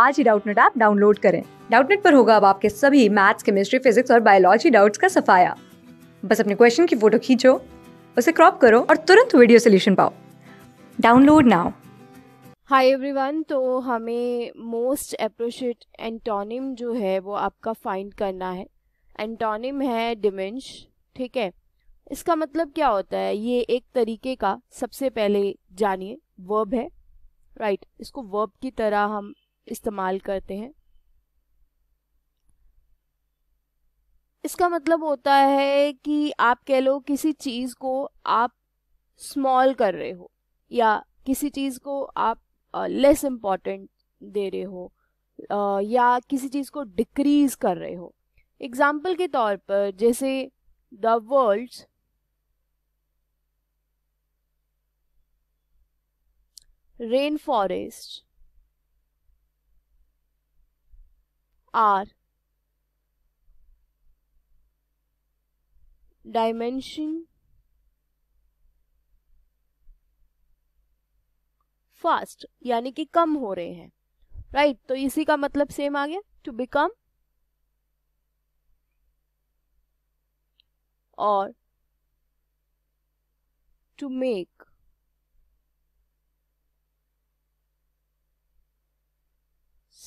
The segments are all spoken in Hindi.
आज ही डाउटनेट ऐप डाउनलोड करें डाउटनेट पर होगा अब आपके सभी मैथ्स केमिस्ट्री फिजिक्स और बायोलॉजी डाउट्स का सफाया बस अपने क्वेश्चन की फोटो खींचो उसे क्रॉप करो और तुरंत वीडियो सोल्यूशन पाओ डाउनलोड नाउ हाय एवरीवन तो हमें मोस्ट अप्रोशिएट एंटोनिम जो है वो आपका फाइंड करना है एंटोनिम है डिमेंश ठीक है इसका मतलब क्या होता है ये एक तरीके का सबसे पहले जानिए वर्ब है राइट right, इसको वर्ब की तरह हम इस्तेमाल करते हैं इसका मतलब होता है कि आप कह लो किसी चीज़ को आप स्मॉल कर रहे हो या किसी चीज़ को आप लेस इम्पॉर्टेंट दे रहे हो या किसी चीज़ को डिक्रीज कर रहे हो एग्जाम्पल के तौर पर जैसे the world rain forest are dimension fast यानी कि कम हो रहे हैं राइट right, तो इसी का मतलब सेम आ गया टू बिकम और to make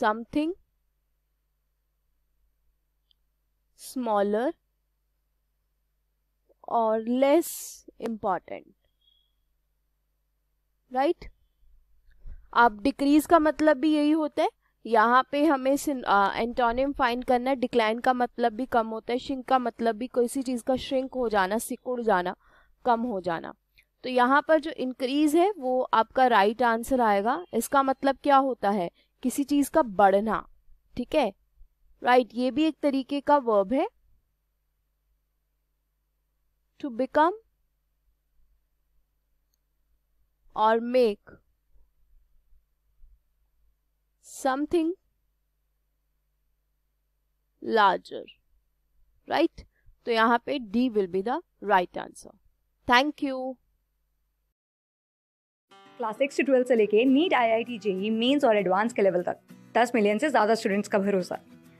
something smaller or less important right right? आप डिक्रीज का मतलब भी यही होता है यहाँ पे हमें एंटोनिम फाइंड करना है डिक्लाइन का मतलब भी कम होता है श्रिंक का मतलब भी किसी चीज़ का श्रिंक हो जाना सिकुड़ जाना कम हो जाना तो यहाँ पर जो इंक्रीज है वो आपका राइट right आंसर आएगा इसका मतलब क्या होता है किसी चीज़ का बढ़ना ठीक है राइट right, ये भी एक तरीके का वर्ब है टू बिकम और मेक समथिंग लार्जर राइट तो यहां पे D will be the right answer thank you class six से ट्वेल्थ से लेके NEET I I T JEE mains और एडवांस के लेवल तक दस मिलियन से ज्यादा स्टूडेंट्स का भरोसा